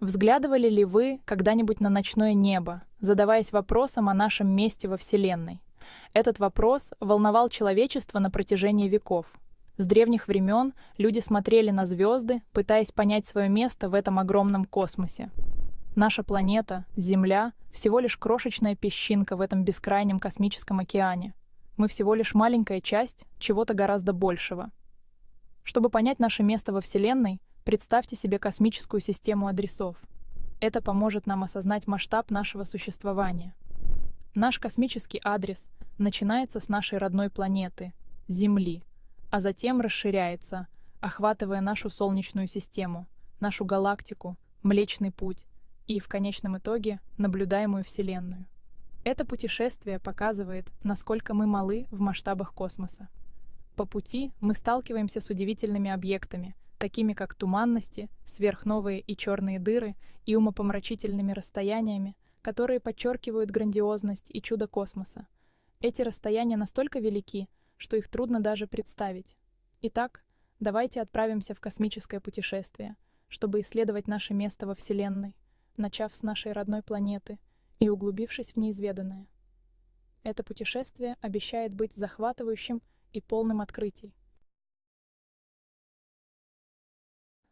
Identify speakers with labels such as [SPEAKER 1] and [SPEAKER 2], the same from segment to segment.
[SPEAKER 1] Взглядывали ли вы когда-нибудь на ночное небо, задаваясь вопросом о нашем месте во Вселенной? Этот вопрос волновал человечество на протяжении веков. С древних времен люди смотрели на звезды, пытаясь понять свое место в этом огромном космосе. Наша планета, Земля, всего лишь крошечная песчинка в этом бескрайнем космическом океане. Мы всего лишь маленькая часть чего-то гораздо большего. Чтобы понять наше место во Вселенной, Представьте себе космическую систему адресов. Это поможет нам осознать масштаб нашего существования. Наш космический адрес начинается с нашей родной планеты, Земли, а затем расширяется, охватывая нашу Солнечную систему, нашу галактику, Млечный Путь и, в конечном итоге, наблюдаемую Вселенную. Это путешествие показывает, насколько мы малы в масштабах космоса. По пути мы сталкиваемся с удивительными объектами – такими как туманности, сверхновые и черные дыры и умопомрачительными расстояниями, которые подчеркивают грандиозность и чудо космоса. Эти расстояния настолько велики, что их трудно даже представить. Итак, давайте отправимся в космическое путешествие, чтобы исследовать наше место во Вселенной, начав с нашей родной планеты и углубившись в неизведанное. Это путешествие обещает быть захватывающим и полным открытий.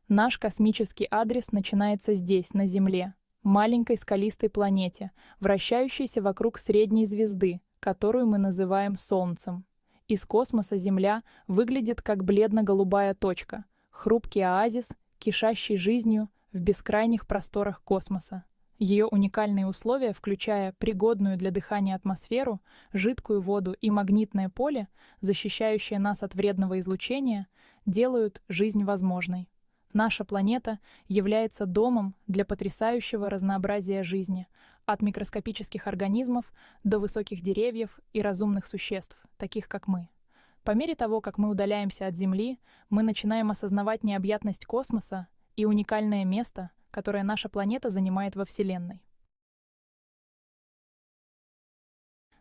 [SPEAKER 1] Наш космический адрес начинается здесь, на Земле, маленькой скалистой планете, вращающейся вокруг средней звезды, которую мы называем Солнцем. Из космоса Земля выглядит как бледно-голубая точка, хрупкий оазис, кишащий жизнью в бескрайних просторах космоса. Ее уникальные условия, включая пригодную для дыхания атмосферу, жидкую воду и магнитное поле, защищающее нас от вредного излучения, делают жизнь возможной. Наша планета является домом для потрясающего разнообразия жизни, от микроскопических организмов до высоких деревьев и разумных существ, таких как мы. По мере того, как мы удаляемся от Земли, мы начинаем осознавать необъятность космоса и уникальное место, которое наша планета занимает во Вселенной.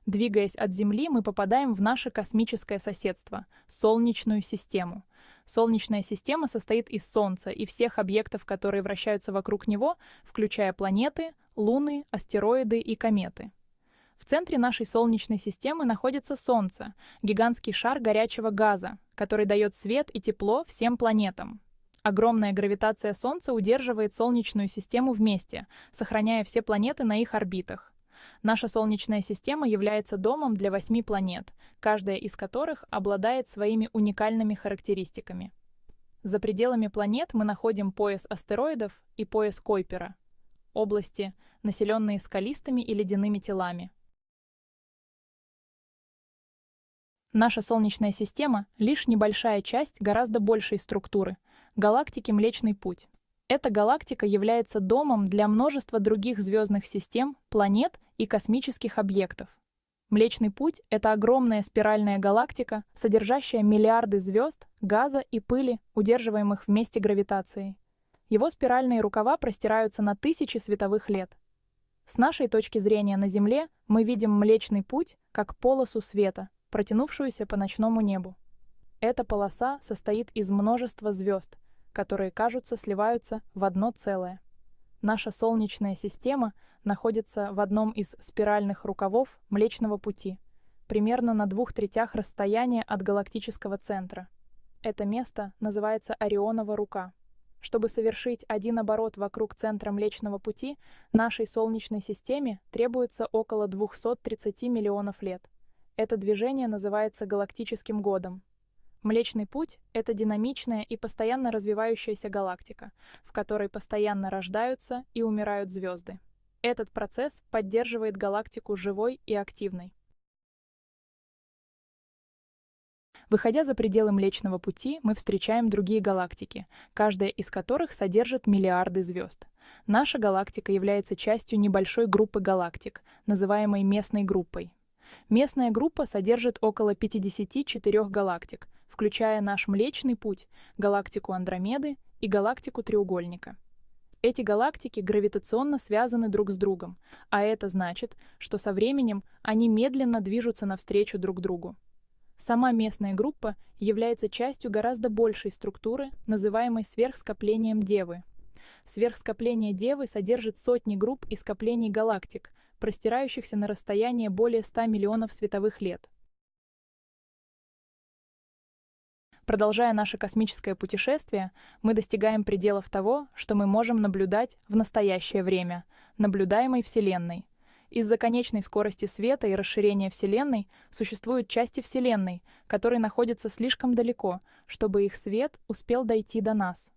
[SPEAKER 1] Двигаясь от Земли, мы попадаем в наше космическое соседство — Солнечную систему — Солнечная система состоит из Солнца и всех объектов, которые вращаются вокруг него, включая планеты, луны, астероиды и кометы. В центре нашей Солнечной системы находится Солнце, гигантский шар горячего газа, который дает свет и тепло всем планетам. Огромная гравитация Солнца удерживает Солнечную систему вместе, сохраняя все планеты на их орбитах. Наша Солнечная система является домом для восьми планет, каждая из которых обладает своими уникальными характеристиками. За пределами планет мы находим пояс астероидов и пояс Койпера — области, населенные скалистыми и ледяными телами. Наша Солнечная система — лишь небольшая часть гораздо большей структуры — галактики Млечный Путь. Эта галактика является домом для множества других звездных систем, планет и космических объектов. Млечный путь — это огромная спиральная галактика, содержащая миллиарды звезд, газа и пыли, удерживаемых вместе гравитацией. Его спиральные рукава простираются на тысячи световых лет. С нашей точки зрения на Земле мы видим Млечный путь как полосу света, протянувшуюся по ночному небу. Эта полоса состоит из множества звезд, которые, кажутся, сливаются в одно целое наша Солнечная система находится в одном из спиральных рукавов Млечного Пути, примерно на двух третях расстояния от галактического центра. Это место называется Орионова рука. Чтобы совершить один оборот вокруг центра Млечного Пути, нашей Солнечной системе требуется около 230 миллионов лет. Это движение называется галактическим годом – Млечный путь — это динамичная и постоянно развивающаяся галактика, в которой постоянно рождаются и умирают звезды. Этот процесс поддерживает галактику живой и активной. Выходя за пределы Млечного Пути, мы встречаем другие галактики, каждая из которых содержит миллиарды звезд. Наша галактика является частью небольшой группы галактик, называемой местной группой, Местная группа содержит около 54 галактик, включая наш Млечный Путь, галактику Андромеды и галактику Треугольника. Эти галактики гравитационно связаны друг с другом, а это значит, что со временем они медленно движутся навстречу друг другу. Сама местная группа является частью гораздо большей структуры, называемой сверхскоплением Девы. Сверхскопление Девы содержит сотни групп и скоплений галактик, простирающихся на расстояние более 100 миллионов световых лет. Продолжая наше космическое путешествие, мы достигаем пределов того, что мы можем наблюдать в настоящее время, наблюдаемой Вселенной. Из-за конечной скорости света и расширения Вселенной существуют части Вселенной, которые находятся слишком далеко, чтобы их свет успел дойти до нас.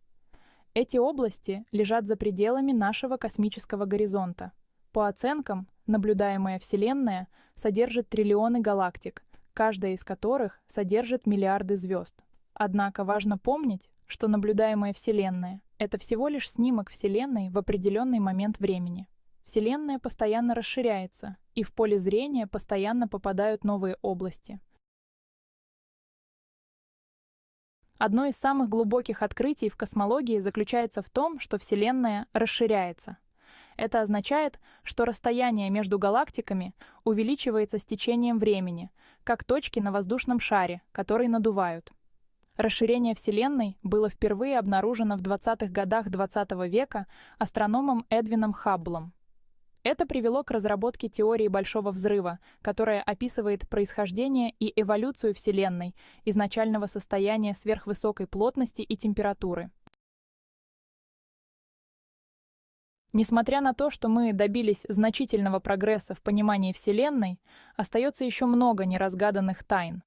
[SPEAKER 1] Эти области лежат за пределами нашего космического горизонта. По оценкам, Наблюдаемая Вселенная содержит триллионы галактик, каждая из которых содержит миллиарды звезд. Однако важно помнить, что наблюдаемая Вселенная — это всего лишь снимок Вселенной в определенный момент времени. Вселенная постоянно расширяется, и в поле зрения постоянно попадают новые области. Одно из самых глубоких открытий в космологии заключается в том, что Вселенная расширяется — это означает, что расстояние между галактиками увеличивается с течением времени, как точки на воздушном шаре, который надувают. Расширение Вселенной было впервые обнаружено в 20-х годах 20 -го века астрономом Эдвином Хабблом. Это привело к разработке теории Большого Взрыва, которая описывает происхождение и эволюцию Вселенной, изначального состояния сверхвысокой плотности и температуры – Несмотря на то, что мы добились значительного прогресса в понимании Вселенной, остается еще много неразгаданных тайн.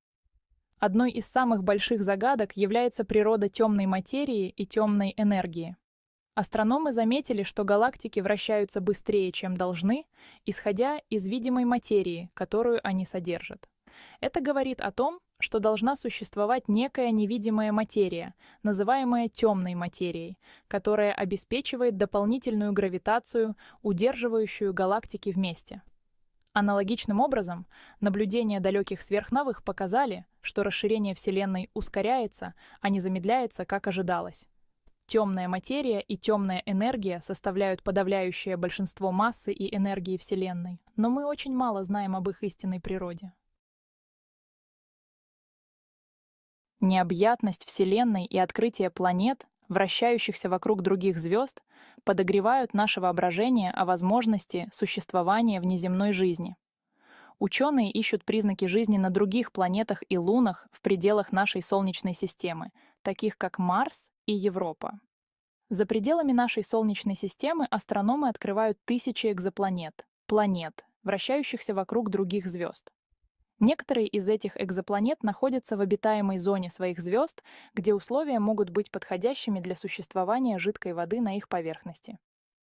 [SPEAKER 1] Одной из самых больших загадок является природа темной материи и темной энергии. Астрономы заметили, что галактики вращаются быстрее, чем должны, исходя из видимой материи, которую они содержат. Это говорит о том, что должна существовать некая невидимая материя, называемая темной материей, которая обеспечивает дополнительную гравитацию, удерживающую галактики вместе. Аналогичным образом, наблюдения далеких сверхновых показали, что расширение Вселенной ускоряется, а не замедляется, как ожидалось. Темная материя и темная энергия составляют подавляющее большинство массы и энергии Вселенной, но мы очень мало знаем об их истинной природе. Необъятность Вселенной и открытие планет, вращающихся вокруг других звезд, подогревают наше воображение о возможности существования внеземной жизни. Ученые ищут признаки жизни на других планетах и лунах в пределах нашей Солнечной системы, таких как Марс и Европа. За пределами нашей Солнечной системы астрономы открывают тысячи экзопланет, планет, вращающихся вокруг других звезд. Некоторые из этих экзопланет находятся в обитаемой зоне своих звезд, где условия могут быть подходящими для существования жидкой воды на их поверхности.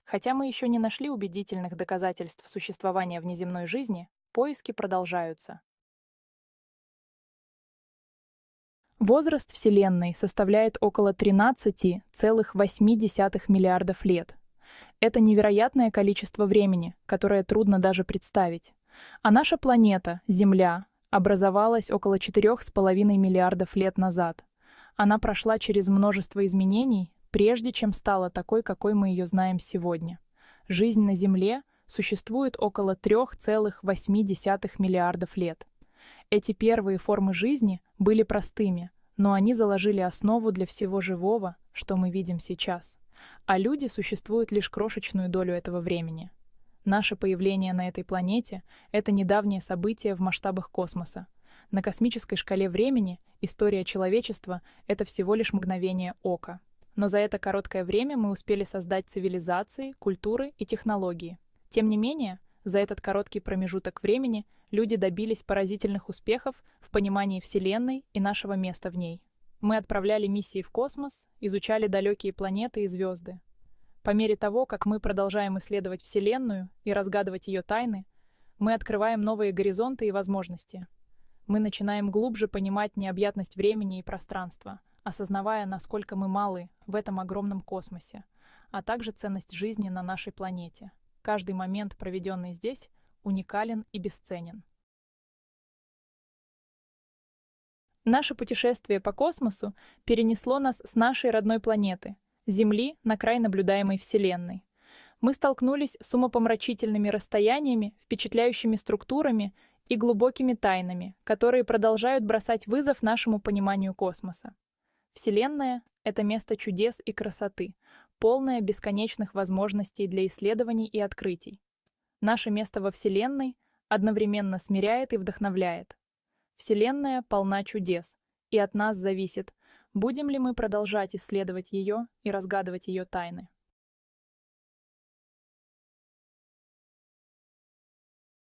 [SPEAKER 1] Хотя мы еще не нашли убедительных доказательств существования внеземной жизни, поиски продолжаются. Возраст Вселенной составляет около 13,8 миллиардов лет. Это невероятное количество времени, которое трудно даже представить. А наша планета, Земля, образовалась около 4,5 миллиардов лет назад. Она прошла через множество изменений, прежде чем стала такой, какой мы ее знаем сегодня. Жизнь на Земле существует около 3,8 миллиардов лет. Эти первые формы жизни были простыми, но они заложили основу для всего живого, что мы видим сейчас. А люди существуют лишь крошечную долю этого времени. Наше появление на этой планете — это недавнее событие в масштабах космоса. На космической шкале времени история человечества — это всего лишь мгновение ока. Но за это короткое время мы успели создать цивилизации, культуры и технологии. Тем не менее, за этот короткий промежуток времени люди добились поразительных успехов в понимании Вселенной и нашего места в ней. Мы отправляли миссии в космос, изучали далекие планеты и звезды, по мере того, как мы продолжаем исследовать Вселенную и разгадывать ее тайны, мы открываем новые горизонты и возможности. Мы начинаем глубже понимать необъятность времени и пространства, осознавая, насколько мы малы в этом огромном космосе, а также ценность жизни на нашей планете. Каждый момент, проведенный здесь, уникален и бесценен. Наше путешествие по космосу перенесло нас с нашей родной планеты – Земли на край наблюдаемой Вселенной. Мы столкнулись с умопомрачительными расстояниями, впечатляющими структурами и глубокими тайнами, которые продолжают бросать вызов нашему пониманию космоса. Вселенная — это место чудес и красоты, полное бесконечных возможностей для исследований и открытий. Наше место во Вселенной одновременно смиряет и вдохновляет. Вселенная полна чудес, и от нас зависит, Будем ли мы продолжать исследовать ее и разгадывать ее тайны?